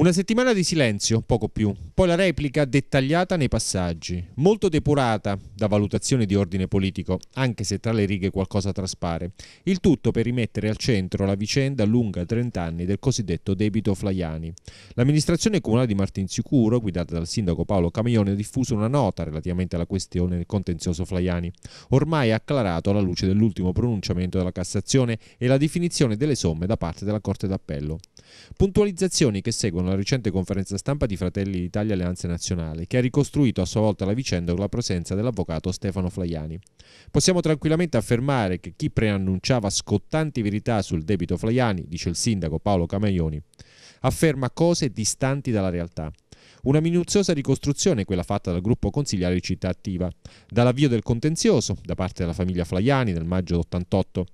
Una settimana di silenzio, poco più, poi la replica dettagliata nei passaggi, molto depurata da valutazioni di ordine politico, anche se tra le righe qualcosa traspare. Il tutto per rimettere al centro la vicenda lunga 30 anni del cosiddetto debito Flaiani. L'amministrazione comunale di Martinsicuro, guidata dal sindaco Paolo Camiglione, ha diffuso una nota relativamente alla questione del contenzioso Flaiani, ormai acclarato alla luce dell'ultimo pronunciamento della Cassazione e la definizione delle somme da parte della Corte d'Appello. Puntualizzazioni che seguono una recente conferenza stampa di Fratelli d'Italia Alleanza Nazionale, che ha ricostruito a sua volta la vicenda con la presenza dell'avvocato Stefano Flaiani. Possiamo tranquillamente affermare che chi preannunciava scottanti verità sul debito Flaiani, dice il sindaco Paolo Camaioni, afferma cose distanti dalla realtà. Una minuziosa ricostruzione quella fatta dal gruppo consigliare di Città Attiva, dall'avvio del contenzioso da parte della famiglia Flaiani nel maggio 88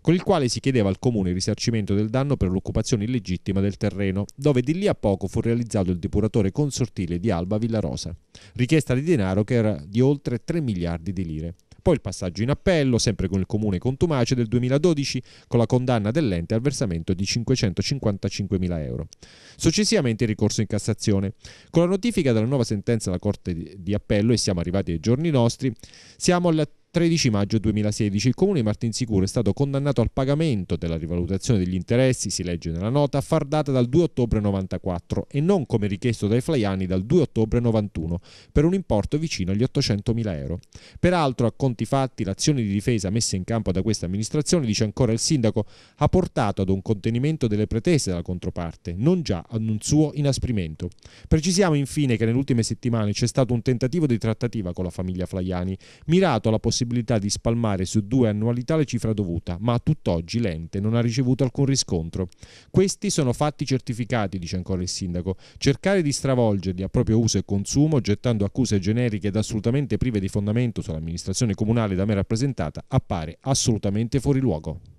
con il quale si chiedeva al comune il risarcimento del danno per l'occupazione illegittima del terreno, dove di lì a poco fu realizzato il depuratore consortile di Alba Villarosa, richiesta di denaro che era di oltre 3 miliardi di lire. Poi il passaggio in appello, sempre con il comune contumace del 2012, con la condanna dell'ente al versamento di 555 mila euro. Successivamente il ricorso in Cassazione. Con la notifica della nuova sentenza della Corte di Appello, e siamo arrivati ai giorni nostri, siamo al 13 maggio 2016 il comune di Martinsicuro è stato condannato al pagamento della rivalutazione degli interessi, si legge nella nota, a far data dal 2 ottobre 94 e non come richiesto dai flaiani dal 2 ottobre 91 per un importo vicino agli 800.000 euro. Peraltro, a conti fatti, l'azione di difesa messa in campo da questa amministrazione, dice ancora il sindaco, ha portato ad un contenimento delle pretese della controparte, non già ad un suo inasprimento. Precisiamo infine che nelle ultime settimane c'è stato un tentativo di trattativa con la famiglia Flaiani, mirato alla possibilità possibilità di spalmare su due annualità la cifra dovuta, ma a tutt'oggi l'ente non ha ricevuto alcun riscontro. Questi sono fatti certificati, dice ancora il sindaco. Cercare di stravolgerli a proprio uso e consumo, gettando accuse generiche ed assolutamente prive di fondamento sull'amministrazione comunale da me rappresentata, appare assolutamente fuori luogo.